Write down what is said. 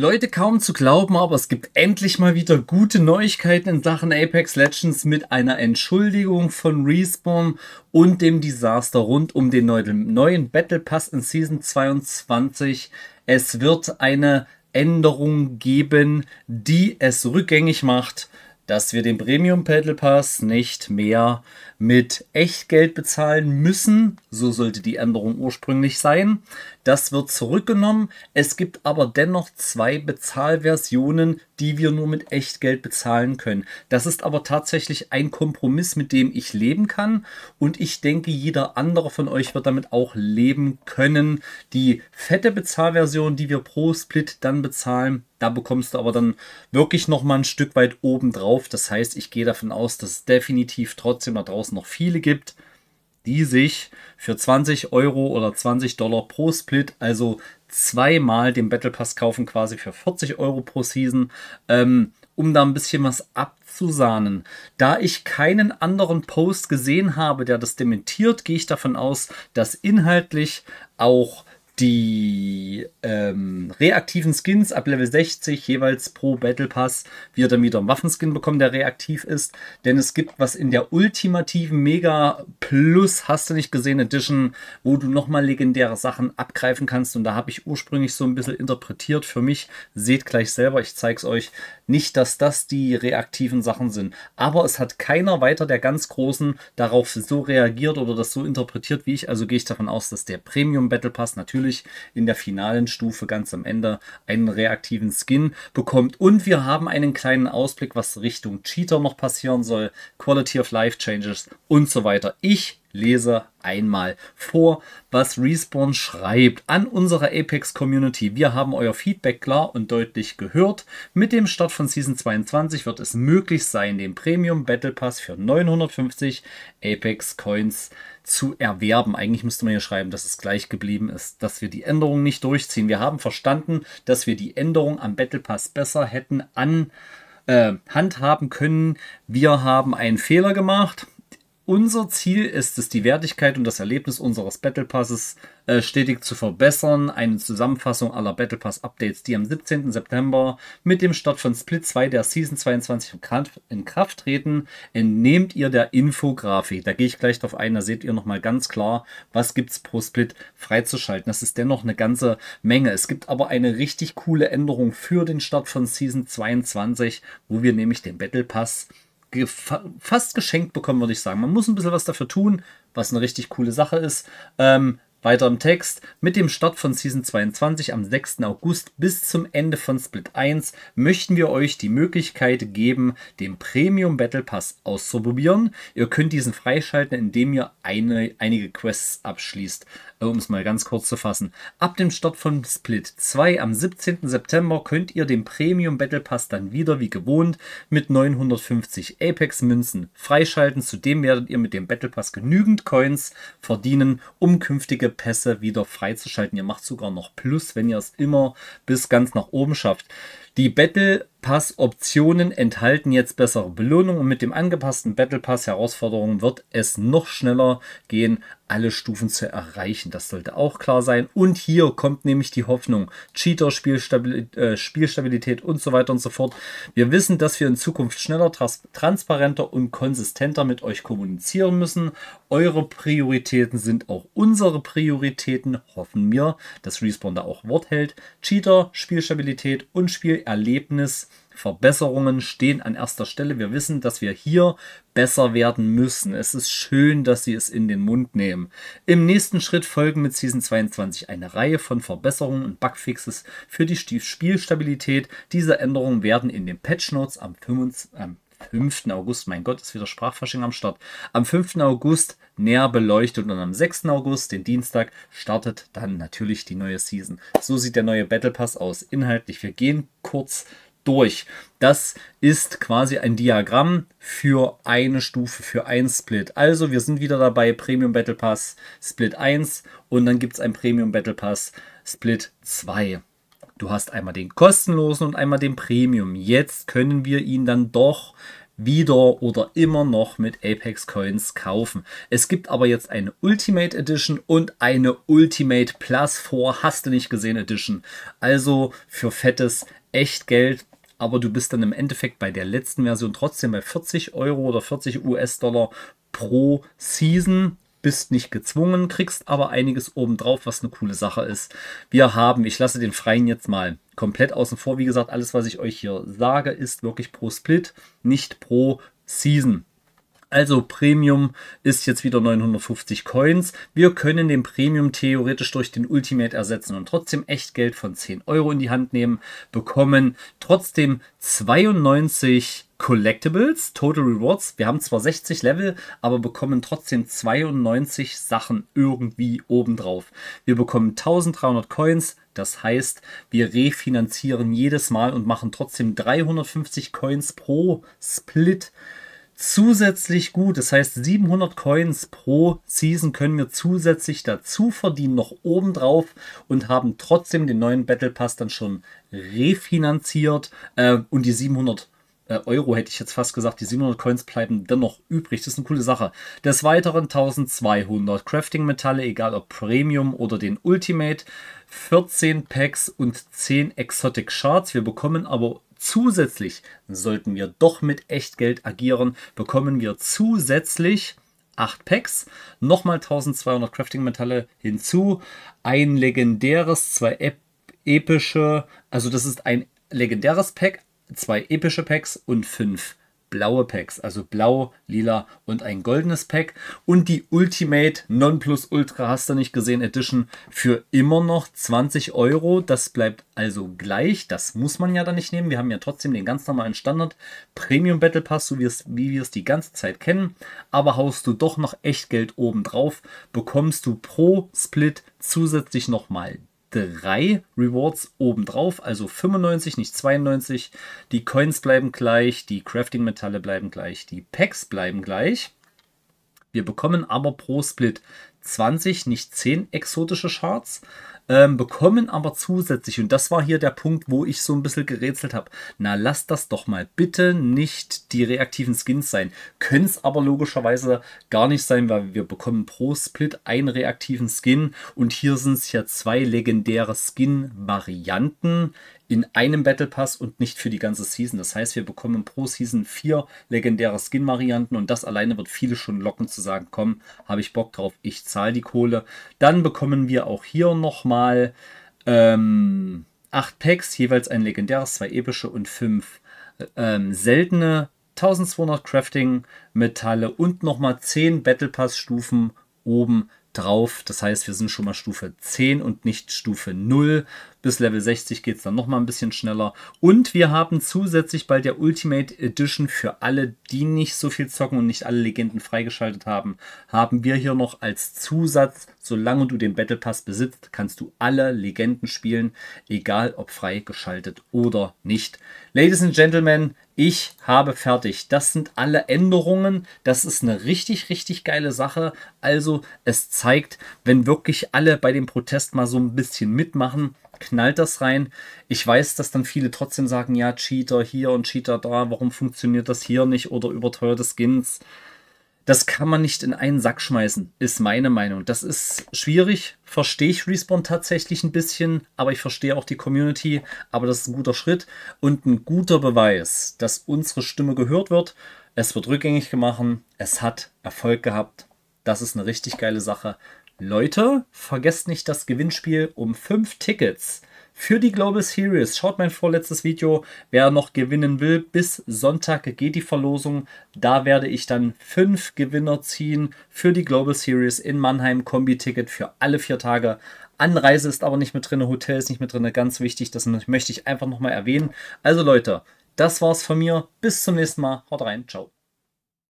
Leute, kaum zu glauben, aber es gibt endlich mal wieder gute Neuigkeiten in Sachen Apex Legends mit einer Entschuldigung von Respawn und dem Desaster rund um den neuen Battle Pass in Season 22. Es wird eine Änderung geben, die es rückgängig macht, dass wir den Premium Battle Pass nicht mehr mit Echtgeld bezahlen müssen. So sollte die Änderung ursprünglich sein. Das wird zurückgenommen. Es gibt aber dennoch zwei Bezahlversionen, die wir nur mit Echtgeld bezahlen können. Das ist aber tatsächlich ein Kompromiss, mit dem ich leben kann. Und ich denke, jeder andere von euch wird damit auch leben können. Die fette Bezahlversion, die wir pro Split dann bezahlen, da bekommst du aber dann wirklich nochmal ein Stück weit oben drauf. Das heißt, ich gehe davon aus, dass es definitiv trotzdem da draußen noch viele gibt, die sich für 20 Euro oder 20 Dollar pro Split, also zweimal den Battle Pass kaufen, quasi für 40 Euro pro Season, ähm, um da ein bisschen was abzusahnen. Da ich keinen anderen Post gesehen habe, der das dementiert, gehe ich davon aus, dass inhaltlich auch die ähm, reaktiven Skins ab Level 60 jeweils pro Battle Pass wird dann wieder einen Waffenskin bekommen, der reaktiv ist. Denn es gibt was in der ultimativen Mega Plus, hast du nicht gesehen, Edition, wo du nochmal legendäre Sachen abgreifen kannst. Und da habe ich ursprünglich so ein bisschen interpretiert für mich. Seht gleich selber, ich zeige es euch. Nicht, dass das die reaktiven Sachen sind. Aber es hat keiner weiter der ganz Großen darauf so reagiert oder das so interpretiert wie ich. Also gehe ich davon aus, dass der Premium Battle Pass natürlich natürlich in der finalen Stufe ganz am Ende einen reaktiven Skin bekommt. Und wir haben einen kleinen Ausblick, was Richtung Cheater noch passieren soll, Quality of Life Changes und so weiter. Ich lese einmal vor, was Respawn schreibt an unsere Apex Community. Wir haben euer Feedback klar und deutlich gehört. Mit dem Start von Season 22 wird es möglich sein, den Premium Battle Pass für 950 Apex Coins zu erwerben. Eigentlich müsste man hier schreiben, dass es gleich geblieben ist, dass wir die Änderung nicht durchziehen. Wir haben verstanden, dass wir die Änderung am Battle Pass besser hätten an äh, handhaben können. Wir haben einen Fehler gemacht unser Ziel ist es, die Wertigkeit und das Erlebnis unseres Battle Passes äh, stetig zu verbessern. Eine Zusammenfassung aller Battle Pass Updates, die am 17. September mit dem Start von Split 2 der Season 22 in Kraft treten, entnehmt ihr der Infografik. Da gehe ich gleich drauf ein, da seht ihr nochmal ganz klar, was gibt es pro Split freizuschalten. Das ist dennoch eine ganze Menge. Es gibt aber eine richtig coole Änderung für den Start von Season 22, wo wir nämlich den Battle Pass fast geschenkt bekommen, würde ich sagen. Man muss ein bisschen was dafür tun, was eine richtig coole Sache ist. Ähm, weiter im Text. Mit dem Start von Season 22 am 6. August bis zum Ende von Split 1 möchten wir euch die Möglichkeit geben, den Premium Battle Pass auszuprobieren. Ihr könnt diesen freischalten, indem ihr eine, einige Quests abschließt um es mal ganz kurz zu fassen. Ab dem Start von Split 2 am 17. September könnt ihr den Premium Battle Pass dann wieder wie gewohnt mit 950 Apex Münzen freischalten. Zudem werdet ihr mit dem Battle Pass genügend Coins verdienen, um künftige Pässe wieder freizuschalten. Ihr macht sogar noch Plus, wenn ihr es immer bis ganz nach oben schafft. Die Battle Pass Optionen enthalten jetzt bessere Belohnungen und mit dem angepassten Battle Pass Herausforderungen wird es noch schneller gehen, alle Stufen zu erreichen. Das sollte auch klar sein. Und hier kommt nämlich die Hoffnung. Cheater, Spielstabilität, äh, Spielstabilität und so weiter und so fort. Wir wissen, dass wir in Zukunft schneller, trans transparenter und konsistenter mit euch kommunizieren müssen eure Prioritäten sind auch unsere Prioritäten. Hoffen wir, dass Respawn da auch Wort hält. Cheater, Spielstabilität und Spielerlebnis. Verbesserungen stehen an erster Stelle. Wir wissen, dass wir hier besser werden müssen. Es ist schön, dass sie es in den Mund nehmen. Im nächsten Schritt folgen mit Season 22 eine Reihe von Verbesserungen und Bugfixes für die Spielstabilität. Diese Änderungen werden in den Patch Notes am 25. 5. August, mein Gott, ist wieder Sprachfasching am Start. Am 5. August näher beleuchtet und am 6. August, den Dienstag, startet dann natürlich die neue Season. So sieht der neue Battle Pass aus. Inhaltlich, wir gehen kurz durch. Das ist quasi ein Diagramm für eine Stufe, für ein Split. Also wir sind wieder dabei, Premium Battle Pass Split 1 und dann gibt es ein Premium Battle Pass Split 2. Du hast einmal den kostenlosen und einmal den Premium. Jetzt können wir ihn dann doch wieder oder immer noch mit Apex Coins kaufen. Es gibt aber jetzt eine Ultimate Edition und eine Ultimate Plus 4 hast du nicht gesehen Edition. Also für fettes Echtgeld. Aber du bist dann im Endeffekt bei der letzten Version trotzdem bei 40 Euro oder 40 US-Dollar pro Season bist nicht gezwungen, kriegst aber einiges obendrauf, was eine coole Sache ist. Wir haben, ich lasse den Freien jetzt mal komplett außen vor. Wie gesagt, alles, was ich euch hier sage, ist wirklich pro Split, nicht pro Season. Also Premium ist jetzt wieder 950 Coins. Wir können den Premium theoretisch durch den Ultimate ersetzen und trotzdem echt Geld von 10 Euro in die Hand nehmen, bekommen trotzdem 92 Collectibles, Total Rewards. Wir haben zwar 60 Level, aber bekommen trotzdem 92 Sachen irgendwie obendrauf. Wir bekommen 1300 Coins, das heißt, wir refinanzieren jedes Mal und machen trotzdem 350 Coins pro Split zusätzlich gut. Das heißt, 700 Coins pro Season können wir zusätzlich dazu verdienen, noch obendrauf und haben trotzdem den neuen Battle Pass dann schon refinanziert äh, und die 700 Coins. Äh, Euro hätte ich jetzt fast gesagt, die 700 Coins bleiben dennoch übrig. Das ist eine coole Sache. Des Weiteren 1200 Crafting-Metalle, egal ob Premium oder den Ultimate, 14 Packs und 10 Exotic Shards. Wir bekommen aber zusätzlich, sollten wir doch mit Echtgeld agieren, bekommen wir zusätzlich 8 Packs, nochmal 1200 Crafting-Metalle hinzu, ein legendäres, zwei epische, also das ist ein legendäres Pack, zwei epische Packs und fünf blaue Packs, also blau, lila und ein goldenes Pack. Und die Ultimate Nonplus Ultra hast du nicht gesehen Edition für immer noch 20 Euro. Das bleibt also gleich. Das muss man ja dann nicht nehmen. Wir haben ja trotzdem den ganz normalen Standard Premium Battle Pass, so wie, wir es die ganze Zeit kennen. Aber haust du doch noch echt Geld oben drauf, bekommst du pro Split zusätzlich nochmal drei Rewards obendrauf, also 95, nicht 92. Die Coins bleiben gleich, die Crafting-Metalle bleiben gleich, die Packs bleiben gleich. Wir bekommen aber pro Split 20, nicht 10 exotische Shards ähm, bekommen aber zusätzlich, und das war hier der Punkt, wo ich so ein bisschen gerätselt habe, na lass das doch mal bitte nicht die reaktiven Skins sein. Können es aber logischerweise gar nicht sein, weil wir bekommen pro Split einen reaktiven Skin und hier sind es ja zwei legendäre Skin-Varianten in einem Battle Pass und nicht für die ganze Season. Das heißt, wir bekommen pro Season vier legendäre Skin-Varianten und das alleine wird viele schon locken zu sagen, komm, habe ich Bock drauf, ich zahle die Kohle. Dann bekommen wir auch hier nochmal mal ähm, acht Packs, jeweils ein legendäres, zwei epische und fünf äh, ähm, seltene 1200 Crafting Metalle und nochmal 10 Battle Pass Stufen oben drauf. Das heißt, wir sind schon mal Stufe 10 und nicht Stufe 0 bis Level 60 geht es dann nochmal ein bisschen schneller. Und wir haben zusätzlich bald der Ultimate Edition für alle, die nicht so viel zocken und nicht alle Legenden freigeschaltet haben, haben wir hier noch als Zusatz, solange du den Battle Pass besitzt, kannst du alle Legenden spielen, egal ob freigeschaltet oder nicht. Ladies and Gentlemen, ich habe fertig. Das sind alle Änderungen. Das ist eine richtig, richtig geile Sache. Also es zeigt, wenn wirklich alle bei dem Protest mal so ein bisschen mitmachen, knallt das rein. Ich weiß, dass dann viele trotzdem sagen, ja, Cheater hier und Cheater da, warum funktioniert das hier nicht oder überteuerte Skins. Das kann man nicht in einen Sack schmeißen, ist meine Meinung. Das ist schwierig, verstehe ich Respawn tatsächlich ein bisschen, aber ich verstehe auch die Community, aber das ist ein guter Schritt und ein guter Beweis, dass unsere Stimme gehört wird. Es wird rückgängig gemacht, es hat Erfolg gehabt. Das ist eine richtig geile Sache. Leute, vergesst nicht das Gewinnspiel um fünf Tickets für die Global Series. Schaut mein vorletztes Video, wer noch gewinnen will. Bis Sonntag geht die Verlosung. Da werde ich dann fünf Gewinner ziehen für die Global Series in Mannheim. Kombi-Ticket für alle vier Tage. Anreise ist aber nicht mit drin, Hotel ist nicht mit drin. Ganz wichtig, das möchte ich einfach nochmal erwähnen. Also Leute, das war's von mir. Bis zum nächsten Mal. Haut rein. Ciao.